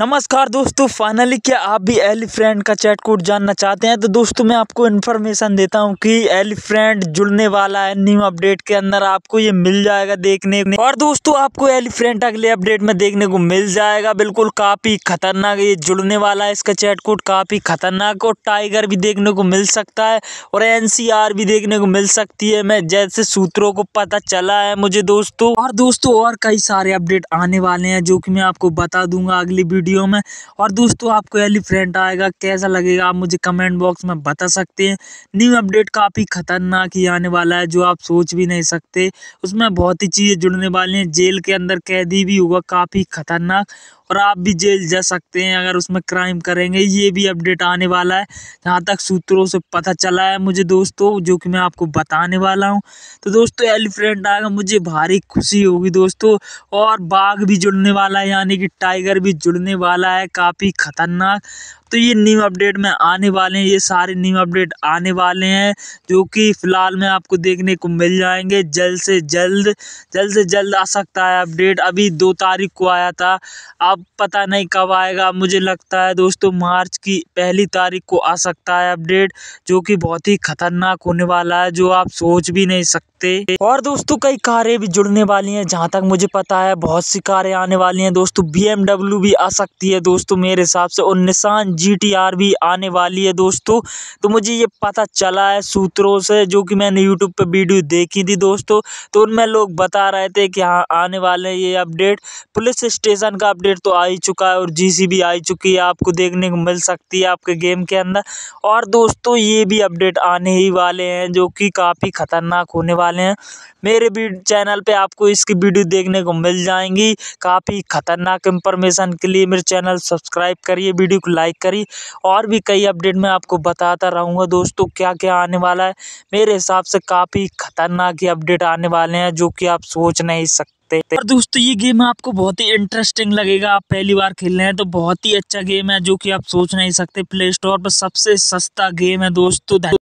नमस्कार दोस्तों फाइनली क्या आप भी एलिफ्रेंड का चैट कोड जानना चाहते हैं तो दोस्तों मैं आपको इन्फॉर्मेशन देता हूं कि एलिफ्रेंड जुड़ने वाला है न्यू अपडेट के अंदर आपको ये मिल जाएगा देखने में और दोस्तों आपको एलिफ्रेंड अगले अपडेट में देखने को मिल जाएगा बिल्कुल काफ़ी खतरनाक ये जुड़ने वाला है इसका चैट कोड काफ़ी खतरनाक और टाइगर भी देखने को मिल सकता है और एन भी देखने को मिल सकती है मैं जैसे सूत्रों को पता चला है मुझे दोस्तों और दोस्तों और कई सारे अपडेट आने वाले हैं जो कि मैं आपको बता दूंगा अगली वीडियो वीडियो में और दोस्तों आपको एलिफ्रेंट आएगा कैसा लगेगा आप मुझे कमेंट बॉक्स में बता सकते हैं न्यू अपडेट काफ़ी ख़तरनाक ही आने वाला है जो आप सोच भी नहीं सकते उसमें बहुत ही चीज़ें जुड़ने वाली हैं जेल के अंदर कैदी भी होगा काफ़ी ख़तरनाक और आप भी जेल जा सकते हैं अगर उसमें क्राइम करेंगे ये भी अपडेट आने वाला है जहाँ तक सूत्रों से पता चला है मुझे दोस्तों जो कि मैं आपको बताने वाला हूँ तो दोस्तों एलिफ्रेंट आएगा मुझे भारी खुशी होगी दोस्तों और बाघ भी जुड़ने वाला है यानी कि टाइगर भी जुड़ने वाला है काफ़ी ख़तरनाक तो ये न्यू अपडेट में आने वाले हैं ये सारे न्यू अपडेट आने वाले हैं जो कि फ़िलहाल में आपको देखने को मिल जाएंगे जल्द से जल्द जल्द से जल्द आ सकता है अपडेट अभी दो तारीख को आया था अब पता नहीं कब आएगा मुझे लगता है दोस्तों मार्च की पहली तारीख को आ सकता है अपडेट जो कि बहुत ही ख़तरनाक होने वाला है जो आप सोच भी नहीं सकते और दोस्तों कई कारें भी जुड़ने वाली हैं जहाँ तक मुझे पता है बहुत सी कारें आने वाली हैं दोस्तों बी भी आ सकती है दोस्तों मेरे हिसाब से और निशान जी टी आर भी आने वाली है दोस्तों तो मुझे ये पता चला है सूत्रों से जो कि मैंने यूट्यूब पर वीडियो देखी थी दोस्तों तो उनमें लोग बता रहे थे कि हाँ आने वाले हैं ये अपडेट पुलिस स्टेशन का अपडेट तो आ ही चुका है और जी सी भी आ ही चुकी है आपको देखने को मिल सकती है आपके गेम के अंदर और दोस्तों ये भी अपडेट आने ही वाले हैं जो कि काफ़ी ख़तरनाक होने वाले हैं मेरे भी चैनल पे आपको इसकी वीडियो देखने को मिल जाएंगी काफ़ी ख़तरनाक इंफॉर्मेशन के लिए मेरे चैनल सब्सक्राइब करिए वीडियो को लाइक करी और भी कई अपडेट मैं आपको बताता रहूँगा दोस्तों क्या क्या आने वाला है मेरे हिसाब से काफ़ी खतरनाक ही अपडेट आने वाले हैं जो कि आप सोच नहीं सकते और दोस्तों ये गेम आपको बहुत ही इंटरेस्टिंग लगेगा आप पहली बार खेल रहे हैं तो बहुत ही अच्छा गेम है जो कि आप सोच नहीं सकते प्ले स्टोर पर सबसे सस्ता गेम है दोस्तों